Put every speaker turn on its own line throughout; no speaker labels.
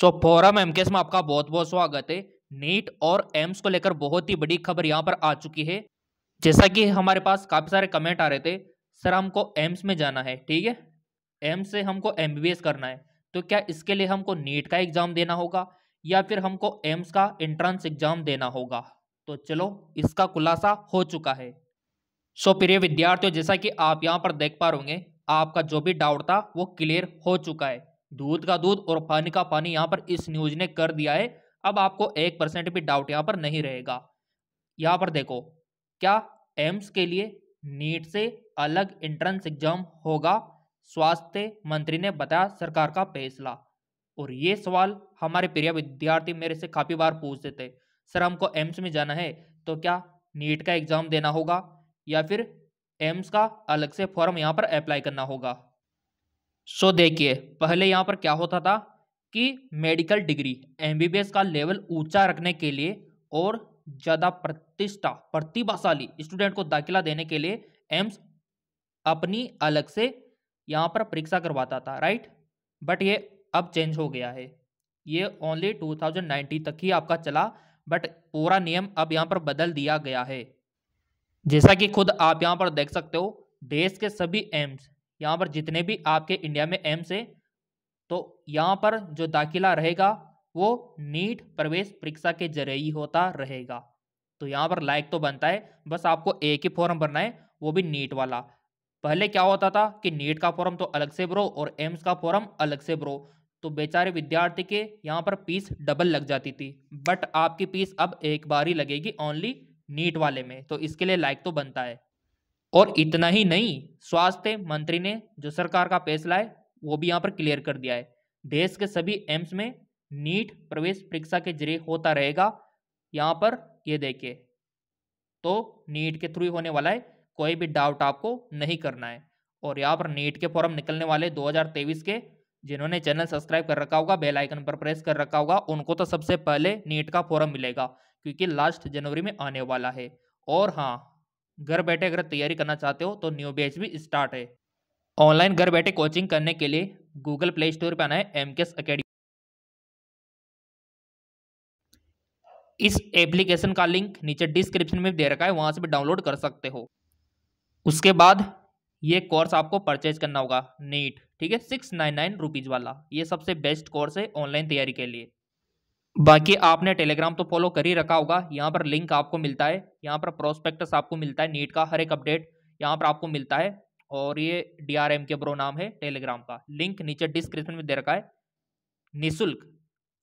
सो so, forum MKS में आपका बहुत बहुत स्वागत है नीट और एम्स को लेकर बहुत ही बड़ी खबर यहाँ पर आ चुकी है जैसा कि हमारे पास काफ़ी सारे कमेंट आ रहे थे सर हमको एम्स में जाना है ठीक है एम्स से हमको एम करना है तो क्या इसके लिए हमको नीट का एग्ज़ाम देना होगा या फिर हमको एम्स का एंट्रेंस एग्ज़ाम देना होगा तो चलो इसका खुलासा हो चुका है सो प्रिय विद्यार्थियों जैसा कि आप यहाँ पर देख पा होंगे आपका जो भी डाउट था वो क्लियर हो चुका है दूध का दूध और पानी का पानी यहाँ पर इस न्यूज ने कर दिया है अब आपको एक परसेंट भी डाउट यहाँ पर नहीं रहेगा यहाँ पर देखो क्या एम्स के लिए नीट से अलग एंट्रेंस एग्जाम होगा स्वास्थ्य मंत्री ने बताया सरकार का फैसला और ये सवाल हमारे प्रिय विद्यार्थी मेरे से काफ़ी बार पूछते थे सर हमको एम्स में जाना है तो क्या नीट का एग्ज़ाम देना होगा या फिर एम्स का अलग से फॉर्म यहाँ पर अप्लाई करना होगा सो देखिए पहले यहाँ पर क्या होता था कि मेडिकल डिग्री एमबीबीएस का लेवल ऊंचा रखने के लिए और ज़्यादा प्रतिष्ठा प्रतिभाशाली स्टूडेंट को दाखिला देने के लिए एम्स अपनी अलग से यहाँ पर परीक्षा करवाता था राइट बट ये अब चेंज हो गया है ये ओनली 2019 तक ही आपका चला बट पूरा नियम अब यहाँ पर बदल दिया गया है जैसा कि खुद आप यहाँ पर देख सकते हो देश के सभी एम्स यहाँ पर जितने भी आपके इंडिया में एम्स है तो यहाँ पर जो दाखिला रहेगा वो नीट प्रवेश परीक्षा के जरिए ही होता रहेगा तो यहाँ पर लायक तो बनता है बस आपको एक ही फॉर्म भरना है वो भी नीट वाला पहले क्या होता था कि नीट का फॉर्म तो अलग से भरो और एम्स का फॉर्म अलग से भरो तो बेचारे विद्यार्थी के यहाँ पर पीस डबल लग जाती थी बट आपकी पीस अब एक बार ही लगेगी ओनली नीट वाले में तो इसके लिए लायक तो बनता है और इतना ही नहीं स्वास्थ्य मंत्री ने जो सरकार का फैसला है वो भी यहाँ पर क्लियर कर दिया है देश के सभी एम्स में नीट प्रवेश परीक्षा के जरिए होता रहेगा यहाँ पर ये देखिए तो नीट के थ्रू होने वाला है कोई भी डाउट आपको नहीं करना है और यहाँ पर नीट के फॉर्म निकलने वाले 2023 के जिन्होंने चैनल सब्सक्राइब कर रखा होगा बेल आइकन पर प्रेस कर रखा होगा उनको तो सबसे पहले नीट का फॉर्म मिलेगा क्योंकि लास्ट जनवरी में आने वाला है और हाँ घर बैठे अगर तैयारी करना चाहते हो तो न्यू बैच भी स्टार्ट है ऑनलाइन घर बैठे कोचिंग करने के लिए गूगल प्ले स्टोर पर आना है एम के अकेडमी इस एप्लीकेशन का लिंक नीचे डिस्क्रिप्शन में दे रखा है वहां से भी डाउनलोड कर सकते हो उसके बाद ये कोर्स आपको परचेज करना होगा नीट ठीक है सिक्स नाइन नाइन रुपीज़ वाला ये सबसे बेस्ट कोर्स है ऑनलाइन तैयारी के लिए बाकी आपने टेलीग्राम तो फॉलो कर ही रखा होगा यहाँ पर लिंक आपको मिलता है यहाँ पर प्रोस्पेक्टस आपको मिलता है नीट का हर एक अपडेट यहाँ पर आपको मिलता है और ये डी आर एम के ब्रो नाम है टेलीग्राम का लिंक नीचे डिस्क्रिप्शन में दे रखा है निःशुल्क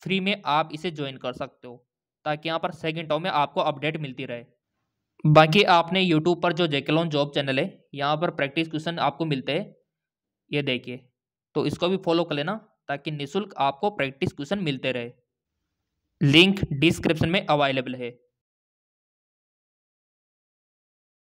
फ्री में आप इसे ज्वाइन कर सकते हो ताकि यहाँ पर सेकेंडों में आपको अपडेट मिलती रहे बाकी आपने यूट्यूब पर जो जेकेलॉन जॉब चैनल है यहाँ पर प्रैक्टिस क्वेश्चन आपको मिलते हैं ये देखिए तो इसको भी फॉलो कर लेना ताकि निःशुल्क आपको प्रैक्टिस क्वेश्चन मिलते रहे लिंक डिस्क्रिप्शन में अवेलेबल है